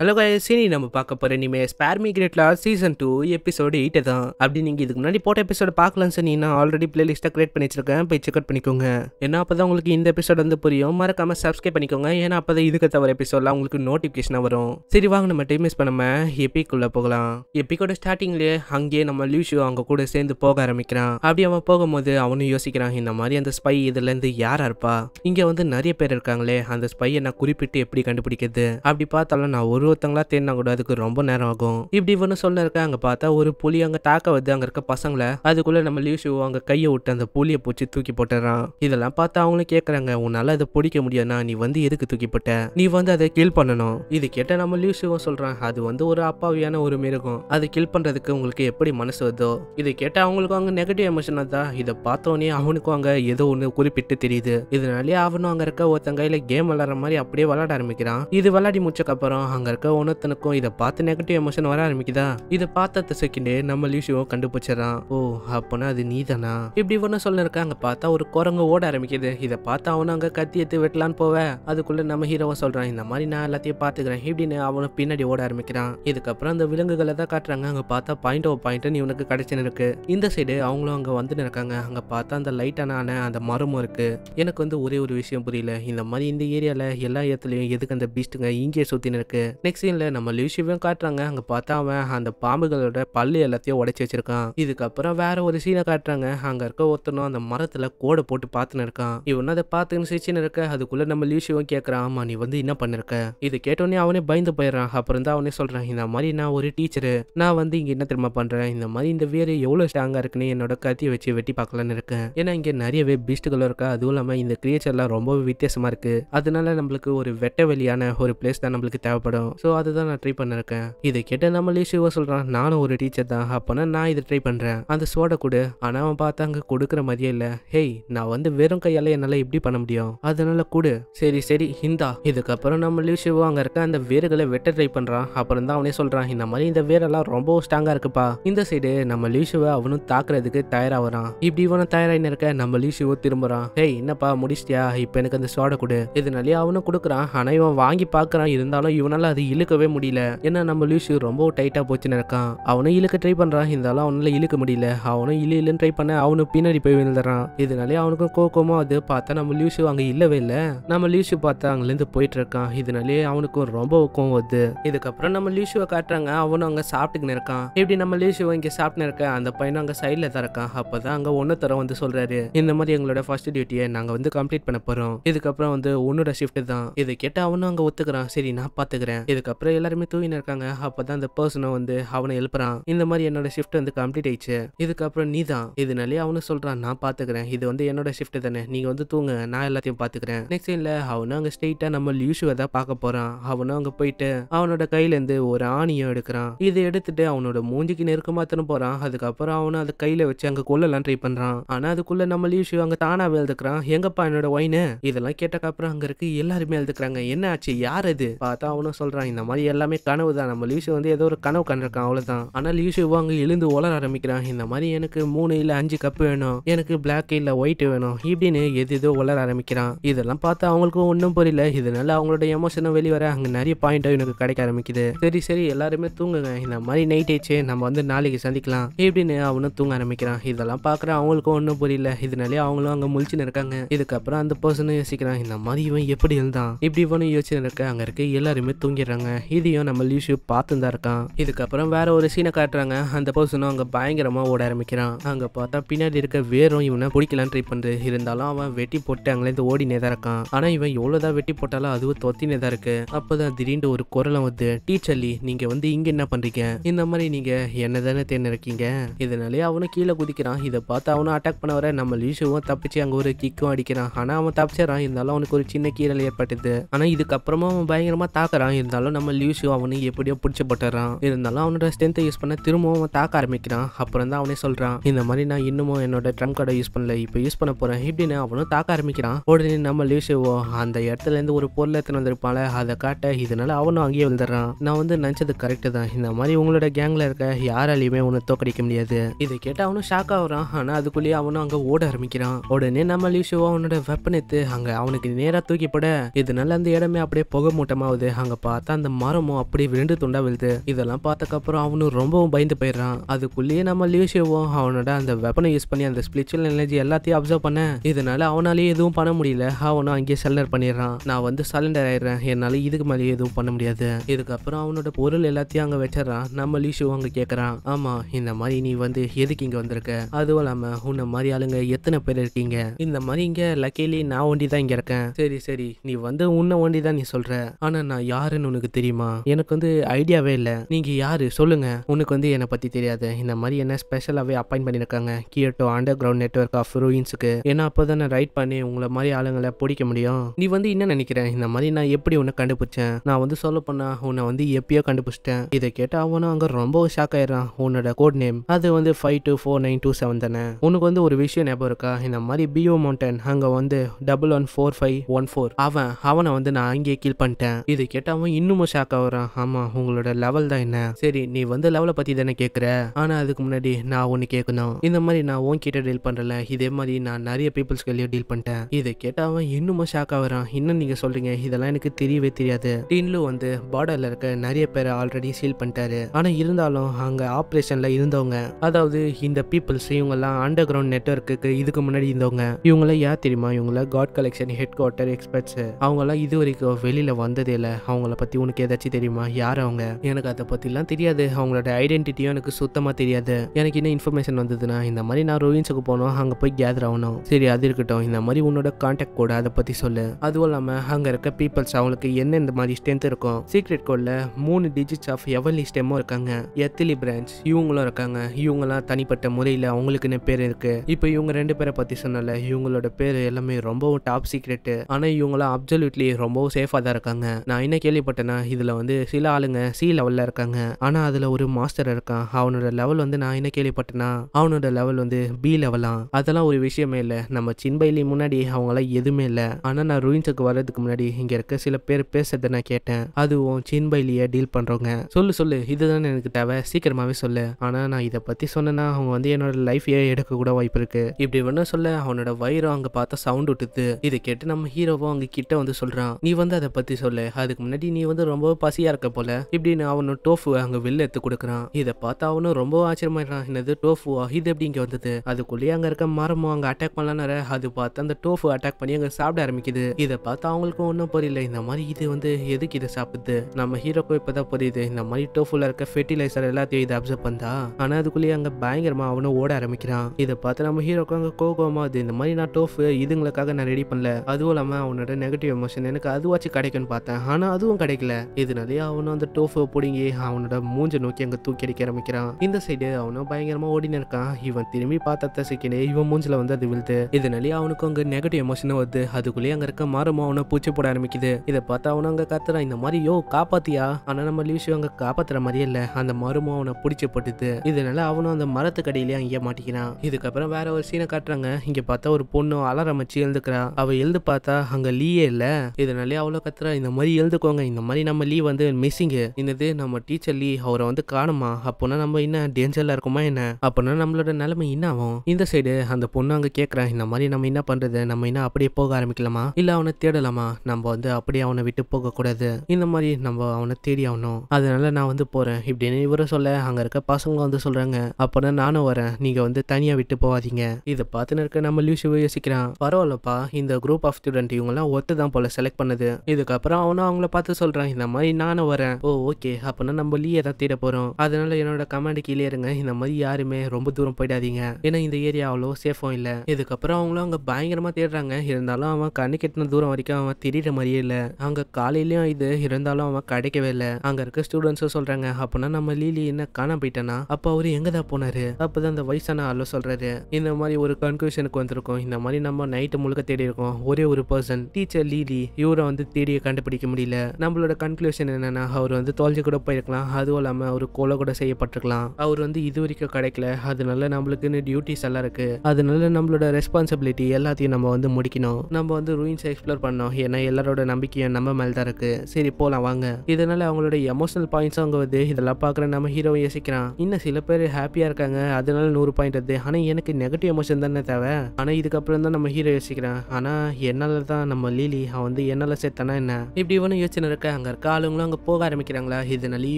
hello guys இனி நம்ம பார்க்க போகிற இனிமே ஸ்பேர்மி கிரேட்ல சீசன் டூ எபிசோடு எயிட்டு தான் அப்படி நீங்கள் இதுக்கு முன்னாடி போட்ட எபிசோட பார்க்கலாம் நான் ஆல்ரெடி பிளேலிஸ்ட்டாக கிரியேட் பண்ணி வச்சிருக்கேன் போய் செக் பண்ணிக்கோங்க ஏன்னா அப்போ தான் உங்களுக்கு இந்த எபிசோட் வந்து புரியும் மறக்காம சப்ஸ்கிரைப் பண்ணிக்கோங்க ஏன்னா அப்போ தான் இதுக்கு தவிர எபிசோட்லாம் உங்களுக்கு நோட்டிஃபிகேஷனாக வரும் சரி வாங்க நம்ம டைம் மிஸ் பண்ணாம எப்பிக்குள்ளே போகலாம் எப்பிக்கோட ஸ்டார்டிங்லேயே அங்கேயே நம்ம லூஷு அவங்க கூட சேர்ந்து போக ஆரம்பிக்கிறான் அப்படி அவன் போகும்போது அவனும் யோசிக்கிறான் இந்த மாதிரி அந்த ஸ்பை இதுலேருந்து யாரா இருப்பா இங்கே வந்து நிறைய பேர் இருக்காங்களே அந்த ஸ்பையை நான் குறிப்பிட்டு எப்படி கண்டுபிடிக்கிறது அப்படி பார்த்தாலும் நான் ஒரு உருவத்தங்களா தேடினா கூட அதுக்கு ரொம்ப நேரம் ஆகும் இப்படி இவனு சொல்ல இருக்க அங்க பார்த்தா ஒரு புலி அங்க தாக்க வந்து அங்க இருக்க பசங்களை அதுக்குள்ள நம்ம லியூசு அங்க கையை விட்டு அந்த புலியை பூச்சி தூக்கி போட்டுறான் இதெல்லாம் பார்த்து அவங்களும் கேக்குறாங்க உன்னால அதை பிடிக்க முடியாதா நீ வந்து எதுக்கு தூக்கி போட்ட நீ வந்து அதை கில் பண்ணணும் இது கேட்ட நம்ம லீஷுவும் சொல்றான் அது வந்து ஒரு அப்பாவியான ஒரு மிருகம் அதை கில் பண்றதுக்கு உங்களுக்கு எப்படி மனசு வருதோ இதை கேட்ட அவங்களுக்கும் அங்க நெகட்டிவ் எமோஷன் தான் இதை பார்த்தோன்னே அவனுக்கும் அங்க ஏதோ ஒண்ணு குறிப்பிட்டு தெரியுது இதனாலே அவனும் அங்க இருக்க ஒருத்தங்க கையில கேம் விளாடுற மாதிரி அப்படியே விளாட ஆரம்பிக்கிறான் இது விளாடி முடிச்சக்கப்புறம் அங்க இருக்க உணர்த்தனுக்கும் இதை பார்த்து நெகட்டிவ் எமோஷன் வர ஆரம்பிக்குதா இதை பார்த்த செகண்டே நம்ம லியூசியோ கண்டுபிடிச்சிடறான் ஓ அப்பனா அது நீ தானா இப்படி ஒன்று சொல்லிருக்க அங்கே பார்த்தா ஒரு குரங்கு ஓட ஆரம்பிக்குது இதை பார்த்தா அவனும் அங்கே கத்தி எடுத்து வெட்டலான்னு போவ அதுக்குள்ளே நம்ம ஹீரோவை சொல்றான் இந்த மாதிரி நான் எல்லாத்தையும் பாத்துக்கிறேன் இப்படின்னு அவனும் பின்னாடி ஓட ஆரம்பிக்கிறான் இதுக்கப்புறம் அந்த விலங்குகளை தான் காட்டுறாங்க அங்கே பார்த்தா பாயிண்ட் ஓ பாயிண்ட் இவனுக்கு கிடைச்சுன்னு இருக்கு இந்த சைடு அவங்களும் அங்கே வந்துன்னு இருக்காங்க அங்கே பார்த்தா அந்த லைட்டான அந்த மரமும் இருக்கு எனக்கு வந்து ஒரே ஒரு விஷயம் புரியல இந்த மாதிரி இந்த ஏரியாவில் எல்லா இடத்துலையும் எதுக்கு அந்த பீஸ்ட்டுங்க இங்கே சுற்றின்னு இருக்கு நெக்ஸ்ட் சீனில் நம்ம லியூஷியும் காட்டுறாங்க அங்கே பார்த்தா அவன் அந்த பாம்புகளோட பல்லு எல்லாத்தையும் உடைச்சி வச்சிருக்கான் இதுக்கப்புறம் வேற ஒரு சீனை காட்டுறாங்க அங்கே இருக்க ஒருத்தனும் அந்த மரத்தில் கோடை போட்டு பார்த்துன்னு இருக்கான் இவன் அதை பார்த்துன்னு சிரிச்சுன்னு இருக்க அதுக்குள்ளே நம்ம லியூஷியும் கேட்குறான் ஆமா நீ வந்து என்ன பண்ணிருக்க இது கேட்டோடனே அவனே பயந்து போயிடறான் அப்புறம் தான் அவனே சொல்கிறான் இந்த மாதிரி நான் ஒரு டீச்சரு நான் வந்து இங்கே என்ன திரும்ப பண்ணுறேன் இந்த மாதிரி இந்த வேறு எவ்வளோ ஸ்ட்ராங்காக இருக்குன்னு என்னோட கத்தியை வச்சு வெட்டி பார்க்கலான்னு இருக்கேன் ஏன்னா இங்கே நிறையவே பீஸ்ட்டுகளும் இருக்கா அதுவும் இல்லாமல் இந்த கிரியேச்சர்லாம் ரொம்பவே வித்தியாசமாக இருக்குது அதனால நம்மளுக்கு ஒரு வெட்ட வெளியான ஒரு பிளேஸ் தான் நம்மளுக்கு தேவைப்படும் ஸோ அதை தான் நான் ட்ரை பண்ணிருக்கேன் இதை கேட்ட நம்மளே சிவா சொல்கிறான் நானும் ஒரு டீச்சர் தான் அப்போனா நான் இதை ட்ரை பண்ணுறேன் அந்த சோடை கொடு ஆனால் அவன் பார்த்தா அங்கே கொடுக்குற மாதிரியே இல்லை ஹேய் நான் வந்து வெறும் கையால் என்னால் எப்படி பண்ண முடியும் அதனால கொடு சரி சரி இந்தா இதுக்கப்புறம் நம்ம சிவா அங்கே இருக்க அந்த வேர்களை வெட்ட ட்ரை பண்ணுறான் அப்புறம் தான் அவனே சொல்கிறான் இந்த மாதிரி இந்த வேரெல்லாம் ரொம்ப ஸ்ட்ராங்காக இருக்குப்பா இந்த சைடு நம்ம லீஷுவை அவனும் தாக்குறதுக்கு தயாராகிறான் இப்படி இவனும் தயாராகின்னு இருக்க நம்ம லீஷுவோ திரும்புறான் ஹேய் என்னப்பா முடிச்சிட்டியா இப்போ எனக்கு அந்த சோடை கொடு இதனாலேயே அவனும் கொடுக்குறான் ஆனால் இவன் வாங்கி பார்க்குறான் இருந்தாலும் இவனால அது இழுக்கவே முடியல ஏன்னா நம்ம லூசு ரொம்ப டைட்டா போச்சுன்னு இருக்கான் அவனும் இழுக்க ட்ரை பண்றான் இருந்தாலும் அவனால இழுக்க முடியல அவனும் இழு இல்லைன்னு ட்ரை பண்ண அவனு பின்னாடி போய் விழுந்துறான் இதனாலே அவனுக்கும் கோக்கமோ அது பார்த்தா நம்ம லூசு அங்கே இல்லவே இல்லை நம்ம லூசு பார்த்தா இருந்து போயிட்டு இருக்கான் இதனாலே அவனுக்கும் ரொம்ப கோவம் வருது இதுக்கப்புறம் நம்ம லூசியூவை காட்டுறாங்க அவனும் அங்க சாப்பிட்டுக்கின்னு இருக்கான் இப்படி நம்ம லூசு இங்க சாப்பிட்டுன்னு இருக்க அந்த பையனும் அங்க சைட்ல தான் இருக்கான் அப்போ தான் அங்கே தரம் வந்து சொல்றாரு இந்த மாதிரி எங்களோட ஃபர்ஸ்ட் டியூட்டியை நாங்கள் வந்து கம்ப்ளீட் பண்ண போறோம் இதுக்கப்புறம் வந்து உன்னோட ஷிஃப்ட் தான் இதை கேட்டு அவனும் அங்க ஒத்துக்கிறான் சரி நான் பாத்துக்கிறேன் இதுக்கப்புறம் எல்லாருமே தூங்கினு இருக்காங்க அப்பதான் அந்த பர்சனை வந்து அவனை எழுப்புறான் இந்த மாதிரி என்னோட ஷிஃப்ட் வந்து கம்ப்ளீட் ஆயிடுச்சு இதுக்கப்புறம் நீ தான் இதனாலே அவனு சொல்றான் நான் பாத்துக்கிறேன் இது வந்து என்னோட ஷிஃப்ட் தானே நீங்க வந்து தூங்க நான் எல்லாத்தையும் பாத்துக்கிறேன் நெக்ஸ்ட் இல்ல அவனும் அங்கே ஸ்ட்ரெயிட்டா நம்ம லியூஷுவை தான் பார்க்க போறான் அவனும் அங்க போயிட்டு அவனோட கையில இருந்து ஒரு ஆணியம் எடுக்கிறான் இதை எடுத்துட்டு அவனோட மூஞ்சிக்கு நெருக்கமாக தினம் போறான் அதுக்கப்புறம் அவனும் அதை கையில வச்சு அங்க கொள்ளலாம் ட்ரை பண்றான் ஆனா அதுக்குள்ள நம்ம லியூஷு அங்கே தானா எழுதுக்கிறான் எங்கப்பா என்னோட ஒயின இதெல்லாம் கேட்டக்கப்புறம் அங்க இருக்கு எல்லாருமே எழுதுக்கிறாங்க என்ன ஆச்சு யார் அது பார்த்தா அவனும் சொல்றான் சொல்கிறான் இந்த மாதிரி எல்லாமே கனவு தான் நம்ம லியூசி வந்து ஏதோ ஒரு கனவு கண்டிருக்கான் அவ்வளோதான் ஆனால் லியூசி வாங்க எழுந்து ஓலர ஆரம்பிக்கிறான் இந்த மாதிரி எனக்கு மூணு இல்லை அஞ்சு கப்பு வேணும் எனக்கு பிளாக் இல்லை ஒயிட் வேணும் இப்படின்னு எது எதோ ஓலர ஆரம்பிக்கிறான் இதெல்லாம் பார்த்து அவங்களுக்கும் ஒன்றும் புரியல இதனால அவங்களோட எமோஷனும் வெளிவர அங்கே நிறைய பாயிண்ட்டாக எனக்கு கிடைக்க ஆரம்பிக்குது சரி சரி எல்லாருமே தூங்குங்க இந்த மாதிரி நைட் ஆச்சு நம்ம வந்து நாளைக்கு சந்திக்கலாம் இப்படின்னு அவனும் தூங்க ஆரம்பிக்கிறான் இதெல்லாம் பார்க்குற அவங்களுக்கும் ஒன்றும் புரியல இதனாலே அவங்களும் அங்கே முழிச்சுன்னு இருக்காங்க இதுக்கப்புறம் அந்த பர்சனும் யோசிக்கிறான் இந்த மாதிரி இவன் எப்படி இருந்தான் இப்படி இவனும் யோசிச்சுன்னு இருக்க அங்கே இருக்க எல்லாருமே தூங்கி பண்ணிடுறாங்க இதையும் நம்ம லீஷு பார்த்து தான் இருக்கான் இதுக்கப்புறம் வேற ஒரு சீனை காட்டுறாங்க அந்த பர்சனும் அங்கே பயங்கரமா ஓட ஆரம்பிக்கிறான் அங்கே பார்த்தா பின்னாடி இருக்க வேறும் இவனை பிடிக்கலான்னு ட்ரை பண்ணுறது இருந்தாலும் அவன் வெட்டி போட்டு அங்கேருந்து ஓடினே தான் இருக்கான் ஆனால் இவன் எவ்வளோதான் வெட்டி போட்டாலும் அதுவும் தொத்தினே தான் இருக்கு அப்போதான் திடீர்னு ஒரு குரலை வந்து டீச்சர்லி நீங்க வந்து இங்க என்ன பண்றீங்க இந்த மாதிரி நீங்க என்ன தானே தேன் இருக்கீங்க இதனாலே அவனும் கீழே குதிக்கிறான் இதை பார்த்து அவனும் அட்டாக் பண்ண வர நம்ம லீஷுவும் தப்பிச்சு அங்கே ஒரு கிக்கும் அடிக்கிறான் ஆனால் அவன் தப்பிச்சிடறான் இருந்தாலும் அவனுக்கு ஒரு சின்ன கீழே ஏற்பட்டது ஆனால் இதுக்கப்புறமா அவன் பயங்கரமா தாக்குறான் இருந்தாலும் இருந்தாலும் நம்ம லியூசியோ அவனையும் எப்படியோ பிடிச்ச போட்டுறான் இருந்தாலும் அவனோட ஸ்ட்ரென்த்தை யூஸ் பண்ண திரும்பவும் அவன் தாக்க ஆரம்பிக்கிறான் அப்புறம் தான் அவனே சொல்கிறான் இந்த மாதிரி நான் இன்னமும் என்னோட ட்ரம் கார்டை யூஸ் பண்ணல இப்போ யூஸ் பண்ண போகிறேன் இப்படின்னு அவனும் தாக்க ஆரம்பிக்கிறான் உடனே நம்ம லியூசியோ அந்த இடத்துல இருந்து ஒரு பொருளை எடுத்துன்னு வந்திருப்பாள் அதை காட்ட இதனால அவனும் அங்கேயே விழுந்துறான் நான் வந்து நினச்சது கரெக்டு தான் இந்த மாதிரி உங்களோட கேங்கில் இருக்க யாராலையுமே உன்னை தோக்கடிக்க முடியாது இதை கேட்டு அவனும் ஷாக் ஆகுறான் ஆனால் அதுக்குள்ளேயே அவனும் அங்கே ஓட ஆரம்பிக்கிறான் உடனே நம்ம லியூஷோ அவனோட வெப்பன் எடுத்து அங்கே அவனுக்கு நேராக தூக்கி போட இதனால அந்த இடமே அப்படியே புகை மூட்டமாவது அங்கே பார்த்தா பார்த்தா அந்த மரமும் அப்படியே விழுந்து துண்டா விழுது இதெல்லாம் பார்த்தக்கப்புறம் அவனும் ரொம்பவும் பயந்து போயிடுறான் அதுக்குள்ளேயே நம்ம லியூஷியோவும் அவனோட அந்த வெப்பனை யூஸ் பண்ணி அந்த ஸ்பிரிச்சுவல் எனர்ஜி எல்லாத்தையும் அப்சர்வ் பண்ண இதனால அவனாலேயே எதுவும் பண்ண முடியல அவனும் அங்கேயே சலண்டர் பண்ணிடுறான் நான் வந்து சலண்டர் ஆயிடுறேன் என்னால இதுக்கு மேலே எதுவும் பண்ண முடியாது இதுக்கப்புறம் அவனோட பொருள் எல்லாத்தையும் அங்கே வச்சிடறான் நம்ம லியூஷியோ அங்கே கேட்குறான் ஆமா இந்த மாதிரி நீ வந்து எதுக்கு இங்கே வந்திருக்க அதுவும் இல்லாம உன்னை மாதிரி ஆளுங்க எத்தனை பேர் இருக்கீங்க இந்த மாதிரி இங்க லக்கேலி நான் ஒண்டி தான் இங்க இருக்கேன் சரி சரி நீ வந்து உன்னை ஒண்டி தான் நீ சொல்ற ஆனா நான் யாருன்னு உனக்கு தெரியுமா எனக்கு வந்து ஐடியாவே இல்லை நீங்க யார் சொல்லுங்க உனக்கு வந்து என்னை பற்றி தெரியாது இந்த மாதிரி என்ன ஸ்பெஷலாகவே அப்பாயின் பண்ணியிருக்காங்க கியட்டோ அண்டர் கிரவுண்ட் நெட்ஒர்க் ஆஃப் ரூயின்ஸுக்கு ஏன்னா அப்போ தானே ரைட் பண்ணி உங்களை மாதிரி ஆளுங்களை பிடிக்க முடியும் நீ வந்து என்ன நினைக்கிறேன் இந்த மாதிரி நான் எப்படி உன்னை கண்டுபிடிச்சேன் நான் வந்து சொல்ல போனா உன்னை வந்து எப்பயோ கண்டுபிடிச்சிட்டேன் இதை கேட்டால் அவனும் அங்கே ரொம்ப ஷாக் ஆயிடுறான் உன்னோட கோட் நேம் அது வந்து five two four nine two seven தானே உனக்கு வந்து ஒரு விஷயம் ஞாபகம் இருக்கா இந்த மாதிரி பிஓ மவுண்டன் அங்கே வந்து double one four five one four அவன் அவனை வந்து நான் அங்கேயே கீழ் பண்ணிட்டேன் இதை கேட்டால் இன்னும் இன்னுமும் ஷாக் ஆகுறான் ஆமா உங்களோட லெவல் தான் என்ன சரி நீ வந்த லெவலை பற்றி தானே கேட்கற ஆனா அதுக்கு முன்னாடி நான் ஒண்ணு கேட்கணும் இந்த மாதிரி நான் உன்கிட்ட டீல் பண்றல இதே மாதிரி நான் நிறைய பீப்புள்ஸ் கையிலையும் டீல் பண்ணிட்டேன் இதை கேட்டாவும் இன்னுமோ இன்னுமும் ஷாக் ஆகுறான் இன்னும் நீங்கள் சொல்றீங்க இதெல்லாம் எனக்கு தெரியவே தெரியாது டீன்லு வந்து பார்டர்ல இருக்க நிறைய பேரை ஆல்ரெடி சீல் பண்ணிட்டாரு ஆனால் இருந்தாலும் அங்கே ஆப்ரேஷனில் இருந்தவங்க அதாவது இந்த பீப்புள்ஸ் இவங்கெல்லாம் அண்டர் கிரவுண்ட் நெட்ஒர்க்கு இதுக்கு முன்னாடி இருந்தவங்க இவங்களாம் யார் தெரியுமா இவங்கள காட் கலெக்ஷன் ஹெட் குவார்ட்டர் எக்ஸ்பர்ட்ஸ் அவங்களாம் இது வரைக்கும் வெளியில் வந்ததே இல்லை அவங்கள பற்றி பத்தி உனக்கு ஏதாச்சும் தெரியுமா யார் அவங்க எனக்கு அதை பற்றிலாம் தெரியாது அவங்களோட ஐடென்டிட்டியும் எனக்கு சுத்தமாக தெரியாது எனக்கு என்ன இன்ஃபர்மேஷன் வந்ததுன்னா இந்த மாதிரி நான் ரோயின்ஸுக்கு போனோம் அங்கே போய் கேதர் ஆகணும் சரி அது இருக்கட்டும் இந்த மாதிரி உன்னோட கான்டாக்ட் கூட அதை பற்றி சொல்லு அதுவும் இல்லாமல் அங்கே இருக்க பீப்புள்ஸ் அவங்களுக்கு என்ன இந்த மாதிரி ஸ்ட்ரென்த் இருக்கும் சீக்ரெட் கோட்ல மூணு டிஜிட்ஸ் ஆஃப் எவன்லி ஸ்டெம்மும் இருக்காங்க எத்திலி பிரான்ச் இவங்களும் இருக்காங்க இவங்கலாம் தனிப்பட்ட முறையில் அவங்களுக்குன்னு பேர் இருக்குது இப்போ இவங்க ரெண்டு பேரை பற்றி சொன்னல இவங்களோட பேர் எல்லாமே ரொம்பவும் டாப் சீக்ரெட்டு ஆனால் இவங்களாம் அப்சல்யூட்லி ரொம்பவும் சேஃபாக தான் இருக்காங்க நான் என்ன கேள்விப்பட்டேன் பார்த்தேன்னா இதில் வந்து சில ஆளுங்க சி லெவலில் இருக்காங்க ஆனால் அதில் ஒரு மாஸ்டர் இருக்கான் அவனோட லெவல் வந்து நான் என்ன கேள்விப்பட்டேன்னா அவனோட லெவல் வந்து பி லெவலாம் அதெல்லாம் ஒரு விஷயமே இல்லை நம்ம சின்பைலி முன்னாடி அவங்களாம் எதுவுமே இல்லை ஆனால் நான் ரூயின்ஸுக்கு வர்றதுக்கு முன்னாடி இங்கே இருக்க சில பேர் பேசுறதை நான் கேட்டேன் அதுவும் சின்பைலியை டீல் பண்ணுறவங்க சொல்லு சொல்லு இதுதான் எனக்கு தேவை சீக்கிரமாகவே சொல்லு ஆனால் நான் இதை பற்றி சொன்னேன்னா அவங்க வந்து என்னோட லைஃபையே கூட வாய்ப்பு இருக்குது இப்படி ஒன்றும் சொல்ல அவனோட வயிறு அங்கே பார்த்தா சவுண்ட் விட்டுது இதை கேட்டு நம்ம ஹீரோவும் அங்கே கிட்ட வந்து சொல்கிறான் நீ வந்து அதை பற்றி சொல்லு அதுக்கு முன்னாடி நீ வந்து ரொம்ப பசியா இருக்க போல இப்படின்னு அவனு டோஃபு அங்க வெளில எடுத்து கொடுக்குறான் இதை பார்த்து அவனும் ரொம்ப ஆச்சரியமாயிடுறான் என்னது டோஃபுவா இது எப்படி இங்க வந்தது அதுக்குள்ளேயே அங்க இருக்க மரமும் அங்க அட்டாக் பண்ணலான்னு அது பார்த்து அந்த டோஃபு அட்டாக் பண்ணி அங்க சாப்பிட ஆரம்பிக்குது இதை பார்த்து அவங்களுக்கும் ஒன்றும் புரியல இந்த மாதிரி இது வந்து எதுக்கு இதை சாப்பிடுது நம்ம ஹீரோக்கும் இப்பதான் புரியுது இந்த மாதிரி டோஃபுல இருக்க ஃபெர்டிலைசர் எல்லாத்தையும் இதை அப்சர்வ் பண்ணா ஆனா அதுக்குள்ளேயே அங்க பயங்கரமா அவனும் ஓட ஆரம்பிக்கிறான் இதை பார்த்து நம்ம ஹீரோக்கும் அங்க கோகோமா இந்த மாதிரி நான் டோஃபு இதுங்களுக்காக நான் ரெடி பண்ணல அதுவும் இல்லாம அவனோட நெகட்டிவ் எமோஷன் எனக்கு அதுவாச்சும் கிடைக்கும்னு பார்த்தேன் ஆனா அதுவும் கிடைக்கும் கிடைக்கல இதனாலேயே அவனும் அந்த டோஃபை பிடிங்கி அவனோட மூஞ்ச நோக்கி அங்கே தூக்கி அடிக்க ஆரம்பிக்கிறான் இந்த சைடு அவனும் பயங்கரமா ஓடினு இருக்கான் இவன் திரும்பி பார்த்த சிக்கினே இவன் மூஞ்சில வந்து அது விழுது இதனாலேயே அவனுக்கு அங்க நெகட்டிவ் எமோஷனும் வருது அதுக்குள்ளேயே அங்க இருக்க மாறுமோ அவனை பூச்சி போட ஆரம்பிக்குது இதை பார்த்து அவனும் அங்க கத்துறான் இந்த மாதிரி யோ காப்பாத்தியா ஆனா நம்ம லீவ்ஸ் அங்க காப்பாத்துற மாதிரியே இல்ல அந்த மரும அவனை பிடிச்சி போட்டுது இதனால அவனும் அந்த மரத்துக்கடியிலேயே அங்கேயே மாட்டிக்கிறான் இதுக்கப்புறம் வேற ஒரு சீனை காட்டுறாங்க இங்க பார்த்தா ஒரு பொண்ணு அலாரம் வச்சு எழுதுக்கிறான் அவ எழுது பார்த்தா அங்க லீயே இல்ல இதனாலே அவ்வளவு கத்துறா இந்த மாதிரி எழுதுக்கோங்க இந்த மாதிரி நம்ம லீவ் வந்து மிஸ்ஸிங்கு என்னது நம்ம டீச்சர் லீ அவரை வந்து காணுமா அப்போனா நம்ம என்ன டேஞ்சர்ல இருக்குமா என்ன அப்போனா நம்மளோட நிலைமை என்ன ஆகும் இந்த சைடு அந்த பொண்ணு அங்கே கேட்குறான் இந்த மாதிரி நம்ம என்ன பண்ணுறது நம்ம என்ன அப்படியே போக ஆரம்பிக்கலாமா இல்லை அவனை தேடலாமா நம்ம வந்து அப்படியே அவனை விட்டு போகக்கூடாது இந்த மாதிரி நம்ம அவனை தேடி ஆகணும் அதனால நான் வந்து போகிறேன் இப்படின்னு இவரும் சொல்ல அங்கே இருக்க பசங்க வந்து சொல்கிறாங்க அப்போனா நானும் வரேன் நீங்கள் வந்து தனியாக விட்டு போகாதீங்க இதை பார்த்துன்னு இருக்க நம்ம லூசிவை யோசிக்கிறான் பரவாயில்லப்பா இந்த குரூப் ஆஃப் ஸ்டூடெண்ட் இவங்கெல்லாம் ஒத்து தான் போல செலக்ட் பண்ணுது இதுக்கப்புறம் அவனும் அவங்கள பார்த்து சொல்கிறேன் சொல்கிறான் இந்த மாதிரி நானும் வரேன் ஓ ஓகே அப்படின்னா நம்ம லீயை தான் தேட போகிறோம் அதனால என்னோட கமாண்ட் கீழே இருங்க இந்த மாதிரி யாருமே ரொம்ப தூரம் போயிடாதீங்க ஏன்னா இந்த ஏரியா அவ்வளோ சேஃபும் இல்லை இதுக்கப்புறம் அவங்களும் அங்க பயங்கரமாக தேடுறாங்க இருந்தாலும் அவன் கண்ணு கெட்டின தூரம் வரைக்கும் அவன் திரியிற மாதிரியே இல்லை அங்கே காலையிலயும் இது இருந்தாலும் அவன் கிடைக்கவே இல்லை அங்கே இருக்க ஸ்டூடெண்ட்ஸும் சொல்கிறாங்க அப்படின்னா நம்ம லீலி என்ன காண போயிட்டேனா அப்போ அவர் எங்கே தான் போனாரு அப்பதான் அந்த வயசான ஆளு சொல்றாரு இந்த மாதிரி ஒரு கன்க்ளூஷனுக்கு வந்திருக்கோம் இந்த மாதிரி நம்ம நைட்டு முழுக்க தேடி இருக்கோம் ஒரே ஒரு பர்சன் டீச்சர் லீலி இவரை வந்து தேடிய கண்டுபிடிக்க முடியல நம்மள அவங்களோட கன்க்ளூஷன் என்னென்னா அவர் வந்து தோல்ஜி கூட போயிருக்கலாம் அதுவும் இல்லாமல் அவர் கொலை கூட செய்யப்பட்டிருக்கலாம் அவர் வந்து இது வரைக்கும் கிடைக்கல அதனால நம்மளுக்குன்னு டியூட்டிஸ் எல்லாம் இருக்குது அதனால நம்மளோட ரெஸ்பான்சிபிலிட்டி எல்லாத்தையும் நம்ம வந்து முடிக்கணும் நம்ம வந்து ரூயின்ஸை எக்ஸ்ப்ளோர் பண்ணோம் ஏன்னா எல்லாரோட நம்பிக்கையும் நம்ம மேலே தான் இருக்குது சரி போகலாம் வாங்க இதனால் அவங்களோட எமோஷனல் பாயிண்ட்ஸும் அவங்க வந்து இதெல்லாம் பாக்குற நம்ம ஹீரோவை யோசிக்கிறான் இன்னும் சில பேர் ஹாப்பியாக இருக்காங்க அதனால நூறு பாயிண்ட் வருது ஆனால் எனக்கு நெகட்டிவ் எமோஷன் தானே தேவை ஆனால் இதுக்கப்புறம் தான் நம்ம ஹீரோ யோசிக்கிறான் ஆனால் என்னால் தான் நம்ம லீலி அவன் வந்து என்னால் சேர்த்தானா என்ன இப்படி ஒன்னும் யோசனை இருக்க அங்கே இருக்க ஆளுங்களும் அங்கே போக ஆரம்பிக்கிறாங்களா இதனால்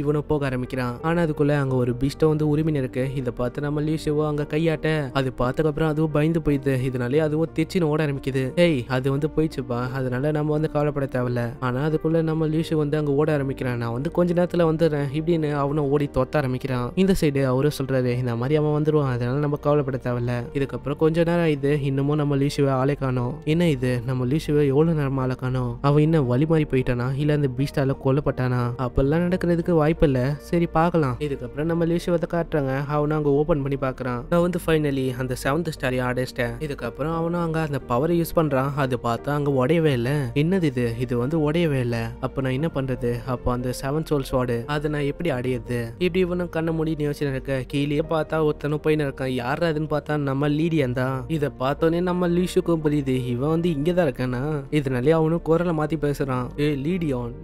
இவனும் போக ஆரம்பிக்கிறான் ஆனால் அதுக்குள்ளே அங்கே ஒரு பீஸ்ட்டை வந்து உரிமையின் இருக்கு இதை பார்த்து நம்ம லீஷவோ அங்கே கையாட்ட அது பார்த்ததுக்கப்புறம் அதுவும் பயந்து போயிடுது இதனாலே அதுவும் திச்சின்னு ஓட ஆரம்பிக்குது ஏய் அது வந்து போயிடுச்சுப்பா அதனால நம்ம வந்து கவலைப்பட தேவையில்ல ஆனால் அதுக்குள்ளே நம்ம லீஷு வந்து அங்கே ஓட ஆரம்பிக்கிறான் நான் வந்து கொஞ்ச நேரத்தில் வந்துடுறேன் இப்படின்னு அவனும் ஓடி தொத்த ஆரம்பிக்கிறான் இந்த சைடு அவரும் சொல்கிறாரு இந்த மாதிரி அவன் வந்துடுவான் அதனால நம்ம கவலைப்பட தேவையில்ல இதுக்கப்புறம் கொஞ்ச நேரம் ஆயிடுது இன்னமும் நம்ம லீஷுவை ஆளே காணும் என்ன இது நம்ம லீஷுவை எவ்வளோ நேரமாக ஆளை காணும் அவன் இன்னும் வழி மாறி போயிட்டானா இல்லை அந்த ஈஸ்டால கொல்லப்பட்டானா அப்பெல்லாம் நடக்கிறதுக்கு வாய்ப்பு இல்ல சரி பாக்கலாம் இதுக்கப்புறம் நம்ம விஷயத்தை காட்டுறாங்க அவனும் அங்க ஓபன் பண்ணி பாக்குறான் நான் வந்து ஃபைனலி அந்த செவன்த் ஸ்டாரி அடைச்சிட்டேன் இதுக்கப்புறம் அவனும் அங்க அந்த பவரை யூஸ் பண்றான் அது பார்த்தா அங்க உடையவே இல்லை என்னது இது இது வந்து உடையவே இல்லை அப்ப நான் என்ன பண்றது அப்ப அந்த செவன் சோல் ஸ்வாடு அதை நான் எப்படி அடையிறது இப்படி இவனும் கண்ண மூடி யோசனை இருக்க கீழே பார்த்தா ஒருத்தனும் போய் இருக்கான் யார் அதுன்னு பார்த்தா நம்ம லீடியன் தான் இதை பார்த்தோன்னே நம்ம லீஷுக்கும் புரியுது இவன் வந்து இங்கதான் இருக்கானா இதனாலே அவனும் குரலை மாத்தி பேசுறான் ஏ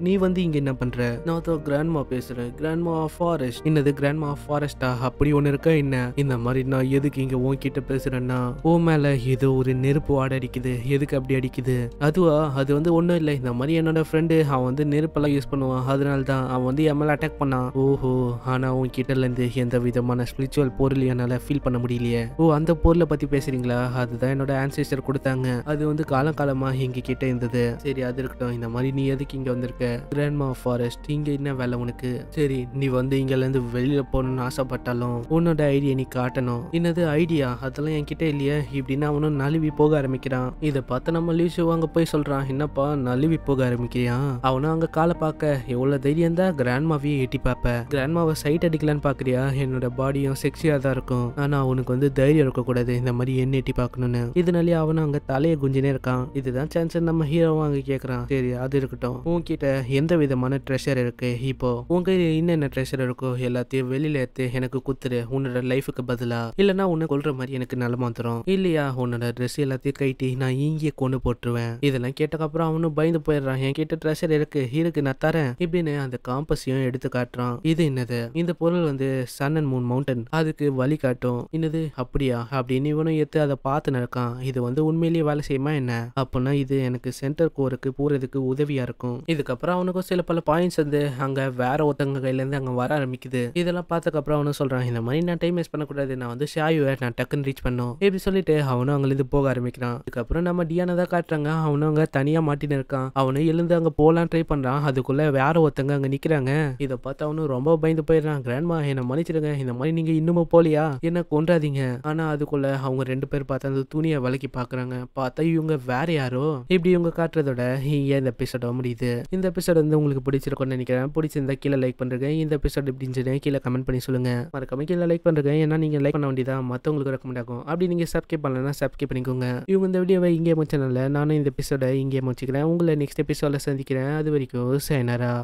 நீ நீ வந்து இங்க என்ன பண்ற நான் தான் கிராண்ட்மா பேசுறேன் கிராண்ட்மா ஃபாரஸ்ட் என்னது கிராண்ட்மா ஃபாரஸ்டா அப்படி ஒண்ணு இருக்கா என்ன இந்த மாதிரி நான் எதுக்கு இங்க உன்கிட்ட பேசுறேன்னா ஓ மேல ஏதோ ஒரு நெருப்பு வாட அடிக்குது எதுக்கு அப்படி அடிக்குது அதுவா அது வந்து ஒன்றும் இல்லை இந்த மாதிரி என்னோட ஃப்ரெண்டு அவன் வந்து நெருப்பெல்லாம் யூஸ் பண்ணுவான் அதனால தான் அவன் வந்து என் மேலே அட்டாக் பண்ணான் ஓஹோ ஆனால் உன் இருந்து எந்த விதமான ஸ்பிரிச்சுவல் பொருள் என்னால் ஃபீல் பண்ண முடியலையே ஓ அந்த பொருளை பற்றி பேசுறீங்களா அதுதான் என்னோட ஆன்சைஸ்டர் கொடுத்தாங்க அது வந்து காலமா எங்க கிட்ட இருந்தது சரி அது இருக்கட்டும் இந்த மாதிரி நீ எதுக்கு இங்கே வந்திருக்க கிராண்ட்மா ஃபாரஸ்ட் இங்கே என்ன வேலை உனக்கு சரி நீ வந்து இருந்து வெளியில் போகணும்னு ஆசைப்பட்டாலும் உன்னோட ஐடியா நீ காட்டணும் என்னது ஐடியா அதெல்லாம் என்கிட்ட இல்லையே இப்படின்னா அவனும் நழுவி போக ஆரம்பிக்கிறான் இதை பார்த்து நம்ம லீசு வாங்க போய் சொல்றான் என்னப்பா நழுவி போக ஆரம்பிக்கிறான் அவனும் அங்க காலை பார்க்க எவ்வளவு தைரியம் தான் கிராண்ட்மாவையே எட்டி பார்ப்ப கிராண்ட்மாவை சைட் அடிக்கலான்னு பாக்குறியா என்னோட பாடியும் செக்ஸியாக தான் இருக்கும் ஆனால் அவனுக்கு வந்து தைரியம் இருக்கக்கூடாது இந்த மாதிரி என்ன எட்டி பார்க்கணும்னு இதனாலேயே அவனும் அங்கே தலையை குஞ்சினே இருக்கான் இதுதான் சான்ஸ் நம்ம ஹீரோவும் அங்கே கேக்குறான் சரி அது இருக்கட்டும் உன்கிட்ட எந்த விதமான ட்ரெஷர் இப்போ இப்போது உங்கள் என்னென்ன ட்ரெஷர் இருக்கோ எல்லாத்தையும் வெளியில் எடுத்து எனக்கு குத்துரு உன்னோட லைஃபுக்கு பதிலா இல்லனா உன்னை கொள்ற மாதிரி எனக்கு நல்ல மாத்திரம் இல்லையா உன்னோட ட்ரெஸ் எல்லாத்தையும் கைட்டி நான் இங்கே கொண்டு போட்டுருவேன் இதெல்லாம் கேட்டக்கப்புறம் அவனும் பயந்து போயிடுறான் என் கிட்ட ட்ரெஷர் இருக்கு இருக்கு நான் தரேன் இப்படின்னு அந்த காம்பஸையும் எடுத்து காட்டுறான் இது என்னது இந்த பொருள் வந்து சன் அண்ட் மூன் மவுண்டன் அதுக்கு வழி காட்டும் என்னது அப்படியா அப்படின்னு இவனும் எடுத்து அதை பார்த்து நடக்கான் இது வந்து உண்மையிலேயே வேலை செய்யுமா என்ன அப்படின்னா இது எனக்கு சென்டர் கோருக்கு போறதுக்கு உதவியா இருக்கும் இதுக்கப்புறம் அப்புறம் அவனுக்கும் சில பல பாயிண்ட்ஸ் வந்து அங்கே வேற ஒருத்தவங்க கையிலேருந்து அங்கே வர ஆரம்பிக்குது இதெல்லாம் பார்த்ததுக்கப்புறம் அவனு சொல்கிறான் இந்த மாதிரி நான் டைம் வேஸ்ட் பண்ணக்கூடாது நான் வந்து ஷாயுவை நான் டக்குன்னு ரீச் பண்ணும் இப்படி சொல்லிட்டு அவனும் அங்கேருந்து போக ஆரம்பிக்கிறான் அதுக்கப்புறம் நம்ம டியானை தான் காட்டுறாங்க அவனும் அங்கே தனியாக மாட்டின்னு இருக்கான் அவனும் எழுந்து அங்கே போகலாம் ட்ரை பண்ணுறான் அதுக்குள்ளே வேற ஒருத்தங்க அங்கே நிற்கிறாங்க இதை பார்த்து அவனும் ரொம்ப பயந்து போயிடுறான் கிராண்ட்மா என்னை மன்னிச்சிடுங்க இந்த மாதிரி நீங்கள் இன்னுமும் போலியா என்ன கொண்டாதீங்க ஆனால் அதுக்குள்ளே அவங்க ரெண்டு பேர் பார்த்தா அந்த துணியை விலக்கி பார்க்குறாங்க பார்த்தா இவங்க வேற யாரோ இப்படி இவங்க காட்டுறதோட இந்த எபிசோட முடியுது இந்த எபிசோட் வந்து உங்களுக்கு பிடிச்சிருக்கும்னு நினைக்கிறேன் பிடிச்சிருந்தா கீழே லைக் பண்ணுறேன் இந்த எபிசோட் எப்படி இருந்துச்சு கீழே கமெண்ட் பண்ணி சொல்லுங்க மறக்காம கீழே லைக் பண்ணுறேன் ஏன்னா நீங்கள் லைக் பண்ண வேண்டியதான் மற்றவங்களுக்கு ரெக்கமெண்ட் ஆகும் அப்படி நீங்கள் சப்ஸ்கிரைப் பண்ணலன்னா சப்ஸ்கிரைப் பண்ணிக்கோங்க இவங்க இந்த வீடியோவை இங்கே முடிச்சனால நானும் இந்த எபிசோட இங்கே முடிச்சுக்கிறேன் உங்களை நெக்ஸ்ட் எபிசோட சந்திக்கிறேன் அது வரைக்கும் சைனரா